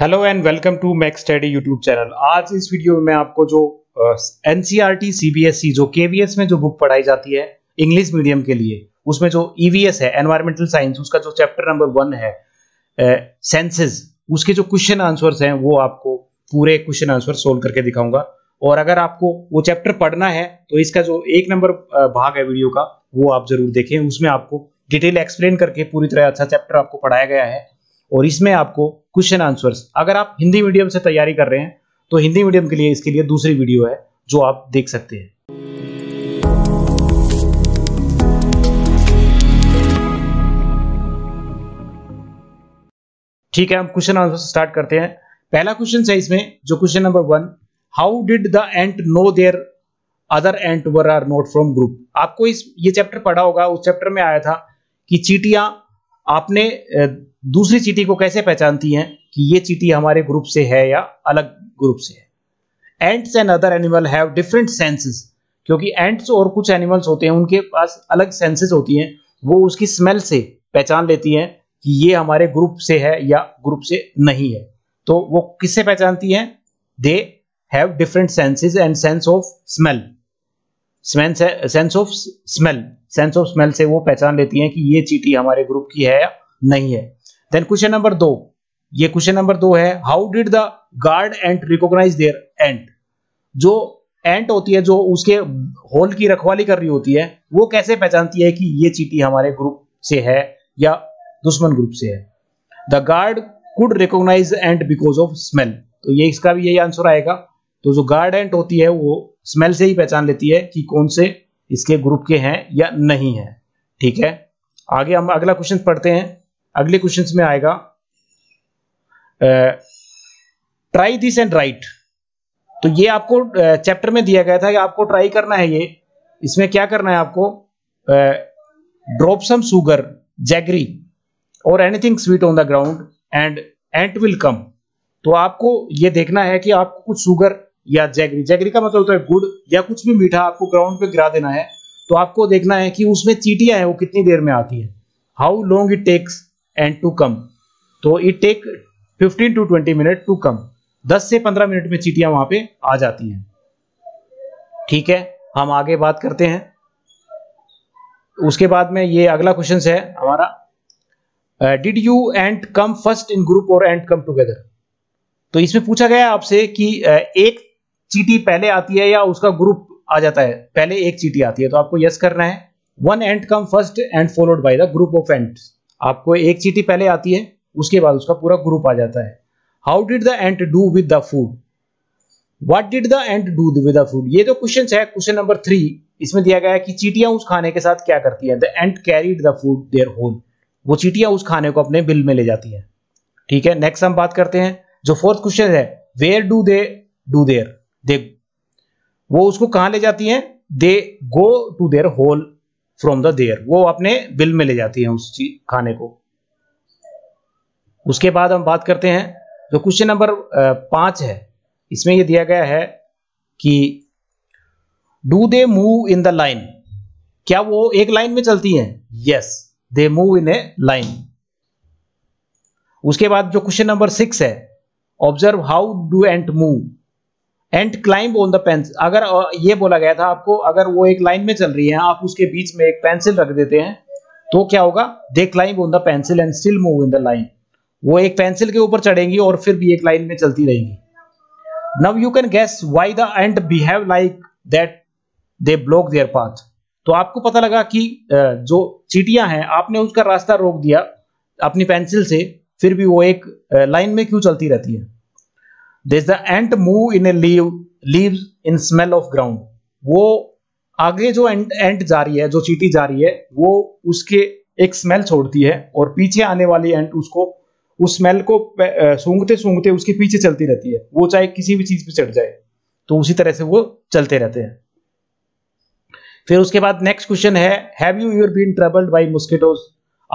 Hello and welcome to Max study YouTube channel आज इस video में मैं आपको जो एनसीईआरटी सीबीएसई e e, जो केवीएस में जो बुक पढ़ाई जाती है इंग्लिश मीडियम के लिए उसमें जो ईवीएस e है एनवायरमेंटल साइंस उसका जो चैप्टर नंबर वन है सेंसेस uh, उसके जो क्वेश्चन आंसर्स हैं वो आपको पूरे क्वेश्चन आंसर सोल्व करके दिखाऊंगा और अगर आपको वो चैप्टर पढ़ना है तो इसका जो एक नंबर भाग है वीडियो का वो आप जरूर देखें उसमें आपको डिटेल एक्सप्लेन करके पूरी तरह अच्छा चैप्टर आपको पढ़ाया गया है और इसमें आपको क्वेश्चन आंसर अगर आप हिंदी मीडियम से तैयारी कर रहे हैं तो हिंदी मीडियम के लिए इसके लिए दूसरी वीडियो है जो आप देख सकते हैं ठीक है हम क्वेश्चन आंसर स्टार्ट करते हैं पहला क्वेश्चन है इसमें जो question number one how did the ant know their other ant were are not from group आपको इस ये चैप्टर पढ़ा होगा उस चैप्टर में आया था कि चीटियां आपने दूसरी चीटी को कैसे पहचानती हैं कि ये चीटी हमारे ग्रुप से है या अलग ग्रुप से है ants and other animal have different senses क्योंकि एंट्स और कुछ एनिमल्स होते हैं उनके पास अलग सेंसेस होती हैं वो उसकी स्मेल से पहचान लेती हैं कि ये हमारे ग्रुप से है या ग्रुप से नहीं है तो वो किससे पहचानती हैं they have different senses and sense of smell sense of smell sense of smell से वो पहचान लेती हैं कि ये चीटी हमारे ग्रुप की है या नहीं है देन क्वेश्चन नंबर दो ये क्वेश्चन नंबर दो है how did the guard ant recognise their ant जो एंट होती है जो उसके होल की रखवाली कर रही होती है वो कैसे पहचानती है कि ये चीटी हमारे ग्रुप से है या दुश्मन ग्रुप से है the guard could recognise ant because of smell तो ये इसका भी यही आंसर आएगा तो जो गार्ड एंट होती है वो स्मेल से ही पहचान लेती है कि कौन से इसके ग्रुप के हैं या नहीं है ठीक है आगे हम अगला क्वेश्चन पढ़ते हैं अगले क्वेश्चन में आएगा ट्राई दिस एंड राइट तो ये आपको चैप्टर में दिया गया था कि आपको ट्राई करना है ये इसमें क्या करना है आपको ड्रॉप सम सुगर जैगरी और anything sweet on the ground and ant will come तो आपको ये देखना है कि आपको कुछ सुगर या जैगरी जैगरी का मतलब होता है गुड़ या कुछ भी मीठा आपको ग्राउंड पे गिरा देना है तो आपको देखना है कि उसमें चीटियां हैं वो कितनी देर में आती है how long it takes ant to come तो it take 15 to 20 minute to come 10 से 15 मिनट में चीटियां वहां पे आ जाती हैं ठीक है हम आगे बात करते हैं उसके बाद में ये अगला क्वेश्चन है हमारा did you ant come first in group और एंड कम टूगेदर तो इसमें पूछा गया आपसे कि uh, एक चीटी पहले आती है या उसका ग्रुप आ जाता है पहले एक चीटी आती है तो आपको यस करना है one ant come first and followed by the group of ants आपको एक चीटी पहले आती है उसके बाद उसका पूरा ग्रुप आ जाता है how did the ant do with the food what did the ant do with the food ये तो क्वेश्चन है क्वेश्चन नंबर थ्री इसमें दिया गया है कि चीटियां उस खाने के साथ क्या करती है the ant carried the food their hole वो चीटियां उस खाने को अपने बिल में ले जाती है ठीक है नेक्स्ट हम बात करते हैं जो फोर्थ क्वेश्चन है where do they do their they वो उसको कहां ले जाती हैं they go to their hole from the their वो अपने बिल में ले जाती है उस चीज खाने को उसके बाद हम बात करते हैं जो क्वेश्चन नंबर पांच है इसमें यह दिया गया है कि do they move in the line क्या वो एक लाइन में चलती हैं yes they move in a line उसके बाद जो क्वेश्चन नंबर सिक्स है observe how do ant move and climb on the pencil अगर ये बोला गया था आपको अगर वो एक लाइन में चल रही है आप उसके बीच में एक पेंसिल रख देते हैं तो क्या होगा they climb on the pencil and still move in the line वो एक पेंसिल के ऊपर चढ़ेंगी और फिर भी एक लाइन में चलती रहेंगी now you can guess why the ant behave like that they block their path तो आपको पता लगा कि जो चीटियां हैं आपने उसका रास्ता रोक दिया अपनी पेंसिल से फिर भी वो एक लाइन में क्यों चलती रहती है there's the ant move in a leaf leaves in smell of ground वो आगे जो एंट एंट जा रही है जो चीटी जा रही है वो उसके एक स्मेल छोड़ती है और पीछे आने वाली एंट उसको उस स्मेल को सूंघते सूंघते उसके पीछे चलती रहती है वो चाहे किसी भी चीज पे चढ़ जाए तो उसी तरह से वो चलते रहते हैं फिर उसके बाद नेक्स्ट क्वेश्चन है have you your been travelled by mosquitoes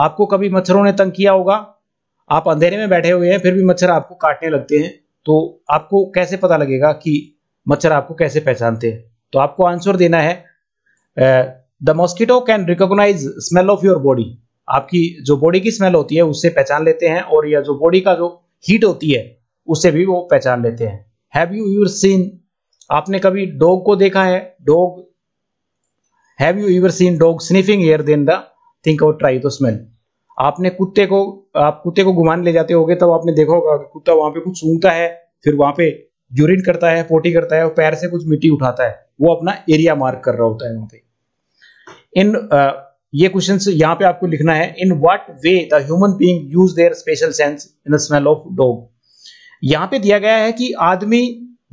आपको कभी मच्छरों ने तंग किया होगा आप अंधेरे में बैठे हुए हैं फिर भी मच्छर आपको काटने लगते हैं तो आपको कैसे पता लगेगा कि मच्छर आपको कैसे पहचानते हैं तो आपको आंसर देना है the mosquito can recognise smell of your body आपकी जो बॉडी की स्मेल होती है उससे पहचान लेते हैं और या जो बॉडी का जो हीट होती है उससे भी वो पहचान लेते हैं हैव यू यूर सीन आपने कभी डॉग को देखा है dog have you your seen dog sniffing air then the think out try the smell आपने कुत्ते को आप कुत्ते को घुमाने ले जाते होगे तब तो आपने देखा होगा कुत्ता वहां पे कुछ सूंघता है फिर वहां पे यूरिन करता है पोटी करता है और पैर से कुछ मिट्टी उठाता है वो अपना एरिया मार्क कर रहा होता है वहां पे इन ये क्वेश्चन यहाँ पे आपको लिखना है in what way the human being use their special sense in the smell of dog यहाँ पे दिया गया है कि आदमी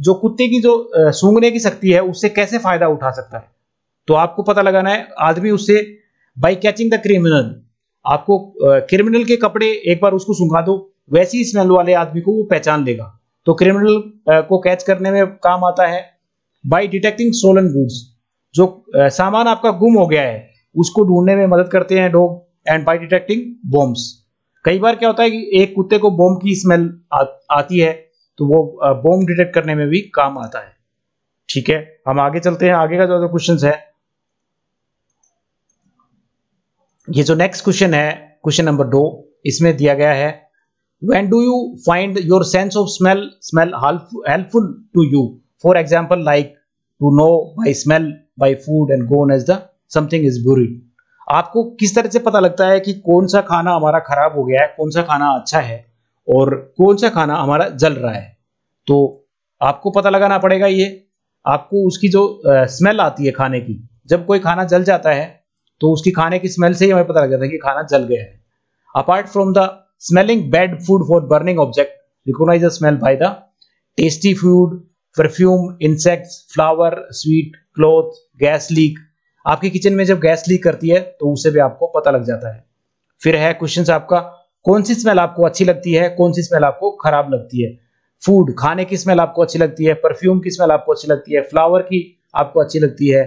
जो कुत्ते की जो सूंघने की शक्ति है उससे कैसे फायदा उठा सकता है तो आपको पता लगाना है आदमी उससे बाई कैचिंग द क्रिमिनल आपको क्रिमिनल के कपड़े एक बार उसको सुखा दो वैसी स्मेल वाले आदमी को वो पहचान लेगा तो क्रिमिनल को कैच करने में काम आता है बाई डिटेक्टिंग सोलन गुड्स जो सामान आपका गुम हो गया है उसको ढूंढने में मदद करते हैं dog and by detecting bombs कई बार क्या होता है कि एक कुत्ते को बॉम्ब की स्मेल आ, आती है तो वो बॉम्ब डिटेक्ट करने में भी काम आता है ठीक है हम आगे चलते हैं आगे का जो क्वेश्चन है ये जो नेक्स्ट क्वेश्चन है क्वेश्चन नंबर दो इसमें दिया गया है when do you find your sense of smell smell helpful to you for example like to know by smell by food and gone as the something is बुरी आपको किस तरह से पता लगता है कि कौन सा खाना हमारा खराब हो गया है कौन सा खाना अच्छा है और कौन सा खाना हमारा जल रहा है तो आपको पता लगाना पड़ेगा ये आपको उसकी जो स्मेल आती है खाने की जब कोई खाना जल जाता है तो उसकी खाने की स्मेल से ही हमें पता लग जाता है कि खाना जल गया है apart from the smelling bad food for burning object recognise the smell by the tasty food perfume insects flower sweet cloth gas leak आपके किचन में जब गैस लीक करती है तो उसे भी आपको पता लग जाता है फिर है क्वेश्चन आपका कौन सी स्मेल आपको अच्छी लगती है कौन सी स्मेल आपको खराब लगती है फूड खाने की स्मेल आपको अच्छी लगती है परफ्यूम की स्मेल आपको अच्छी लगती है फ्लावर की आपको अच्छी लगती है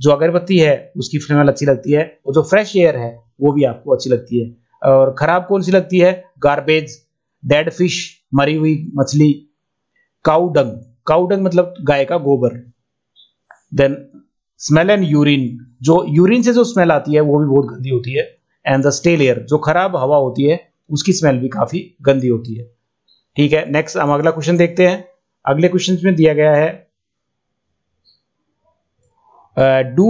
जो अगरबत्ती है उसकी स्मेल अच्छी लगती है और जो फ्रेश एयर है वो भी आपको अच्छी लगती है और खराब कौन सी लगती है गार्बेज डेड फिश मरी हुई मछली काउडंग काउडंग मतलब गाय का गोबर देन स्मेल एंड यूरिन जो यूरिन से जो स्मेल आती है वो भी बहुत गंदी होती है एंड द स्टेल एयर जो खराब हवा होती है उसकी स्मेल भी काफी गंदी होती है ठीक है नेक्स्ट हम अगला क्वेश्चन देखते हैं अगले क्वेश्चन में दिया गया है do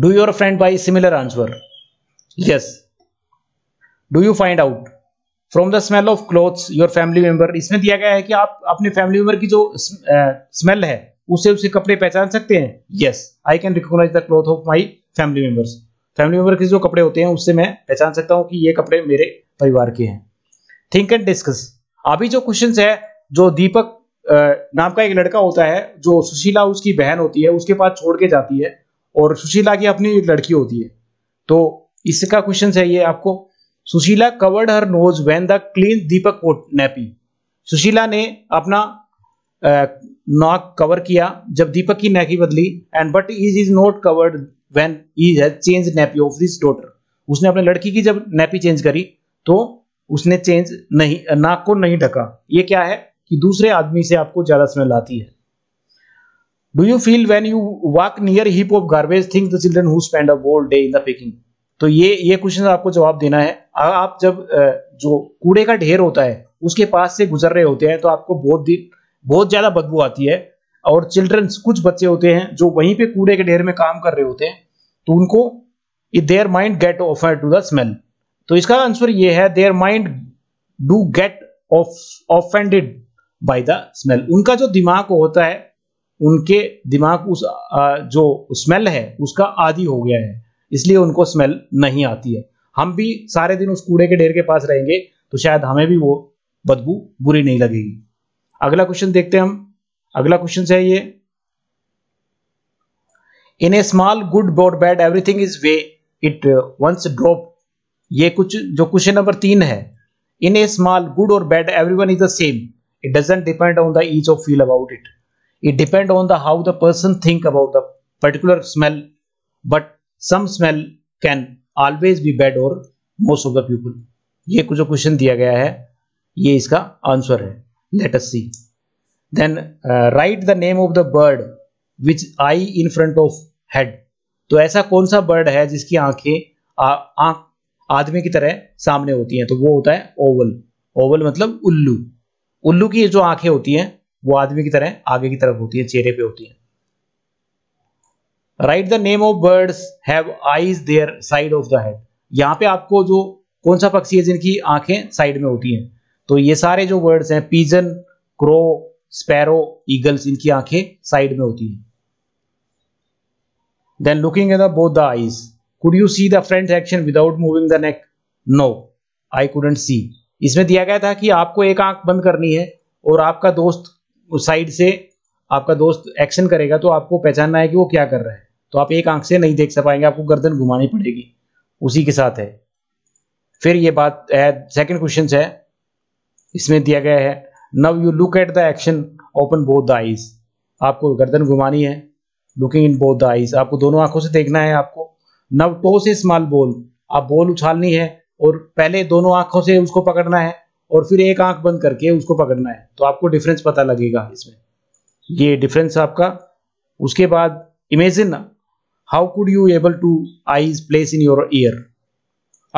do your friend by similar answer yes do you find out from the smell of cloth your family member इसमें दिया गया है कि आप अपने फैमिली मेंबर की जो स्मेल uh, है उसे उसके कपड़े पहचान सकते हैं yes I can recognise the cloth of my family members family member के जो कपड़े होते हैं उससे मैं पहचान सकता हूं कि ये कपड़े मेरे परिवार के हैं थिंक एंड डिस्कस अभी जो क्वेश्चन है जो दीपक नाम का एक लड़का होता है जो सुशीला उसकी बहन होती है उसके पास छोड़ के जाती है और सुशीला की अपनी एक लड़की होती है तो इसका क्वेश्चन चाहिए आपको Sushila covered her nose when the clean Deepak nappy Sushila ने अपना नाक कवर किया जब दीपक की नैकी बदली and but is is not covered when is has change nappy of this daughter उसने अपने लड़की की जब नैपी चेंज करी तो उसने चेंज नहीं नाक को नहीं ढका ये क्या है कि दूसरे आदमी से आपको ज्यादा स्मेल आती है do you feel when you walk near heap of garbage think the children who spend a whole day in the picking तो ये ये क्वेश्चन आपको जवाब देना है आप जब जो कूड़े का ढेर होता है उसके पास से गुजर रहे होते हैं तो आपको बहुत दिन बहुत ज्यादा बदबू आती है और चिल्ड्रन कुछ बच्चे होते हैं जो वहीं पे कूड़े के ढेर में काम कर रहे होते हैं तो उनको their mind get off to the smell तो इसका आंसर ये है their mind do get off offended by the smell उनका जो दिमाग होता है उनके दिमाग उस जो स्मेल है उसका आदि हो गया है इसलिए उनको स्मेल नहीं आती है हम भी सारे दिन उस कूड़े के ढेर के पास रहेंगे तो शायद हमें भी वो बदबू बुरी नहीं लगेगी अगला क्वेश्चन देखते हैं हम अगला क्वेश्चन है ये in a small good bod bad everything is way it once drop ये कुछ जो क्वेश्चन नंबर तीन है इन ए स्मॉल गुड और bad one is the same It doesn't depend on the ease of feel about it. It depend on the how the person think about the particular smell. But some smell can always be bad or most of the people. ye ये question diya gaya hai ye iska answer hai let us see then uh, write the name of the bird which i in front of head to aisa kaun sa bird hai jiski aankhe aankh aadmi ki tarah samne hoti hai to wo hota hai oval oval matlab ullu उल्लू की जो आंखें होती हैं वो आदमी की तरह आगे की तरफ होती है चेहरे पे होती है right the name of birds have eyes their side of the head यहां पे आपको जो कौन सा पक्षी है जिनकी आंखें साइड में होती हैं तो ये सारे जो वर्ड्स हैं पीजन क्रो स्पैरो ईगल्स इनकी आंखें साइड में होती हैं then looking at the both the eyes could you see the front action without moving the neck no I couldn't see इसमें दिया गया था कि आपको एक आंख बंद करनी है और आपका दोस्त साइड से आपका दोस्त एक्शन करेगा तो आपको पहचानना है कि वो क्या कर रहा है तो आप एक आंख से नहीं देख सक पाएंगे आपको गर्दन घुमानी पड़ेगी उसी के साथ है फिर ये बात है सेकेंड क्वेश्चन है इसमें दिया गया है now you look at the action open both the eyes आपको गर्दन घुमानी है looking in both the eyes आपको दोनों आंखों से देखना है आपको now toss a small ball आप बॉल उछालनी है और पहले दोनों आंखों से उसको पकड़ना है और फिर एक आंख बंद करके उसको पकड़ना है तो आपको डिफरेंस पता लगेगा इसमें ये डिफरेंस आपका उसके बाद imagine how could you able to eyes place in your ear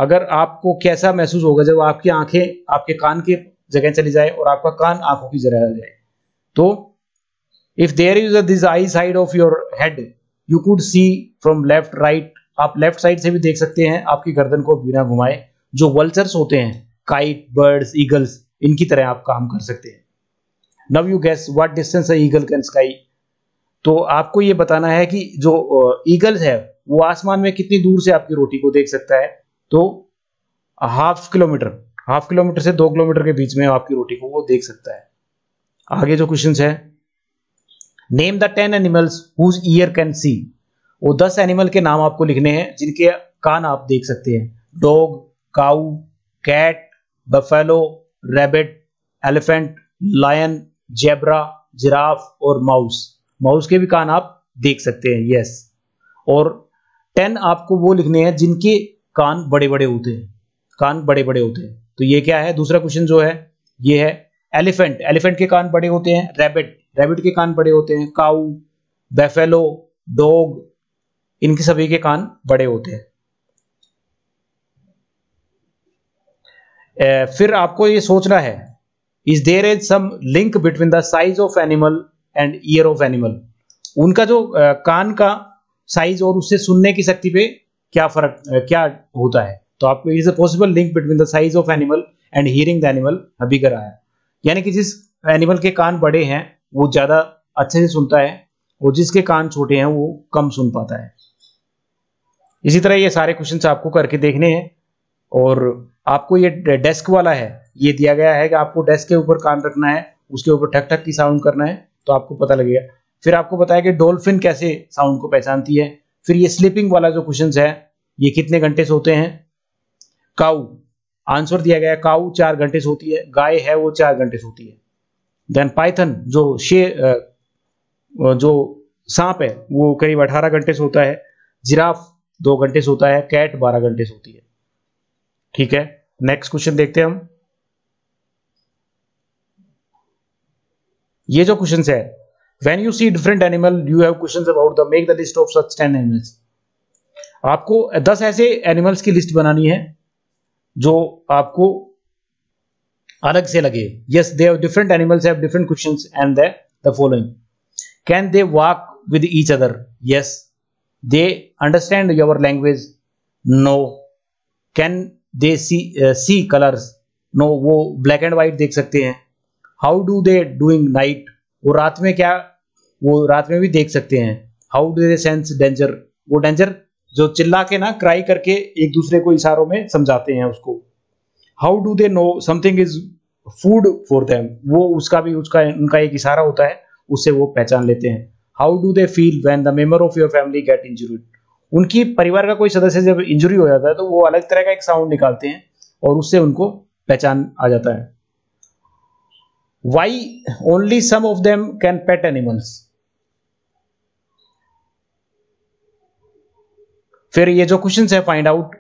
अगर आपको कैसा महसूस होगा जब आपकी आंखें आपके कान के जगह चली जाए और आपका कान आंखों की जगह जाए तो if there is this eye side of your head you could see from left right आप लेफ्ट साइड से भी देख सकते हैं आपकी गर्दन को बिना घुमाए जो वल्चर्स होते हैं काइट बर्ड्स ईगल्स इनकी तरह आप काम कर सकते हैं now you guess what distance है ईगल कैन स्काई तो आपको ये बताना है कि जो ईगल है वो आसमान में कितनी दूर से आपकी रोटी को देख सकता है तो हाफ किलोमीटर हाफ किलोमीटर से दो किलोमीटर के बीच में आपकी रोटी को वो देख सकता है आगे जो क्वेश्चन है name the ten animals whose ear can see वो दस एनिमल के नाम आपको लिखने हैं जिनके कान आप देख सकते हैं dog cow cat buffalo rabbit elephant lion zebra giraffe और माउस माउस के भी कान आप देख सकते हैं यस और टेन आपको वो लिखने हैं जिनके कान बड़े बड़े होते हैं कान बड़े बड़े होते हैं तो ये क्या है दूसरा क्वेश्चन जो है ये है एलिफेंट एलिफेंट के कान बड़े होते हैं रैबिट रैबिट के कान बड़े होते हैं काउ बेफेलो डॉग इनके सभी के कान बड़े होते हैं फिर आपको ये सोचना है is there is some link between the size of animal and ear of animal उनका जो कान का साइज और उससे सुनने की शक्ति पे क्या फर्क क्या होता है तो आपको is a possible link between the size of animal and hearing the animal अभी कराया यानी कि जिस एनिमल के कान बड़े हैं वो ज्यादा अच्छे से सुनता है और जिसके कान छोटे हैं वो कम सुन पाता है इसी तरह ये सारे क्वेश्चन आपको करके देखने हैं और आपको ये डेस्क वाला है ये दिया गया है कि आपको डेस्क के ऊपर कान रखना है उसके ऊपर ठक ठक की साउंड करना है तो आपको पता लगेगा फिर आपको बताया कि डोल्फिन कैसे साउंड को पहचानती है फिर ये स्लीपिंग वाला जो क्वेश्चन है ये कितने घंटे सोते हैं काऊ आंसर दिया गया काऊ चार घंटे सोती है गाय है वो चार घंटे सोती है देन पाइथन जो शे जो सांप है वो करीब अठारह घंटे सोता है जिराफ दो घंटे सोता है कैट बारह घंटे सोती है ठीक है नेक्स्ट क्वेश्चन देखते हैं हम ये जो क्वेश्चन है when you see different animal you have question about the make the list of such ten animals आपको दस ऐसे एनिमल्स की लिस्ट बनानी है जो आपको अलग से लगे yes they have different animals have different questions and the the following can they walk with each other yes they understand your language no can they see see colours no वो black and white देख सकते हैं how do they doing night वो रात में क्या वो रात में भी देख सकते हैं how do they sense danger वो डेंजर जो चिल्ला के ना क्राई करके एक दूसरे को इशारों में समझाते हैं उसको how do they know something is food for them वो उसका भी उसका उनका एक इशारा होता है उससे वो पहचान लेते हैं how do they feel when the member of your family get injured उनकी परिवार का कोई सदस्य जब इंजरी हो जाता है तो वो अलग तरह का एक साउंड निकालते हैं और उससे उनको पहचान आ जाता है why only some of them can pet animals फिर ये जो क्वेश्चन है find out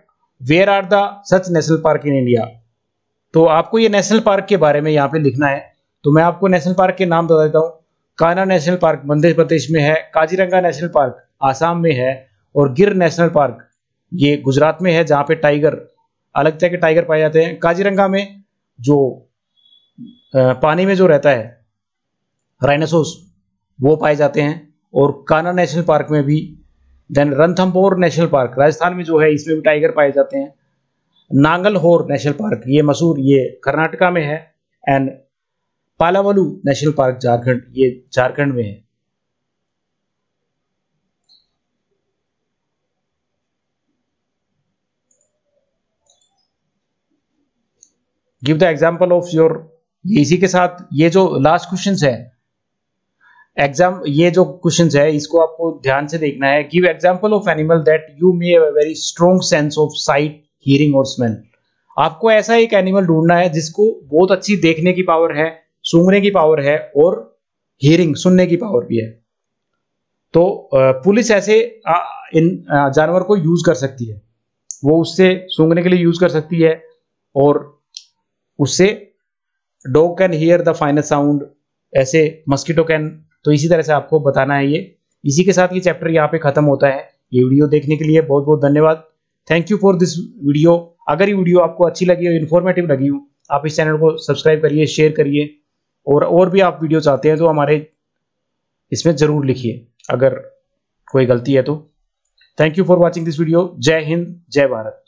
where are the such national park in India तो आपको ये नेशनल पार्क के बारे में यहां पे लिखना है तो मैं आपको नेशनल पार्क के नाम बता देता हूं काना नेशनल पार्क मध्य प्रदेश में है काजीरंगा नेशनल पार्क आसाम में है और गिर नेशनल पार्क ये गुजरात में है जहाँ पे टाइगर अलग तरह के टाइगर पाए जाते हैं काजीरंगा में जो पानी में जो रहता है राइनासोस वो पाए जाते हैं और काना नेशनल पार्क में भी then Ranthambore national park Rajasthan में जो है इसमें भी टाइगर पाए जाते हैं नांगलहोर नेशनल पार्क ये मशहूर ये कर्नाटका में है and Palamau national park Jharkhand ये झारखंड में है give the example of your इसी के साथ ये जो लास्ट क्वेश्चन है एग्जाम ये जो क्वेश्चन है इसको आपको ध्यान से देखना है give example of animal that you may very strong sense of sight hearing और स्मेल आपको ऐसा एक एनिमल ढूंढना है जिसको बहुत अच्छी देखने की पावर है सूंघने की पावर है और हियरिंग सुनने की पावर भी है तो पुलिस ऐसे इन जानवर को यूज कर सकती है वो उससे सूंघने के लिए यूज कर सकती है और उससे dog can hear the final sound ऐसे मस्कीटो कैन तो इसी तरह से आपको बताना है ये इसी के साथ ये चैप्टर यहाँ पे खत्म होता है ये वीडियो देखने के लिए बहुत बहुत धन्यवाद thank you for this video अगर ये वीडियो आपको अच्छी लगी हो इन्फॉर्मेटिव लगी हो आप इस चैनल को सब्सक्राइब करिए शेयर करिए और और भी आप वीडियो चाहते हैं तो हमारे इसमें ज़रूर लिखिए अगर कोई गलती है तो thank you for watching this video जय हिंद जय भारत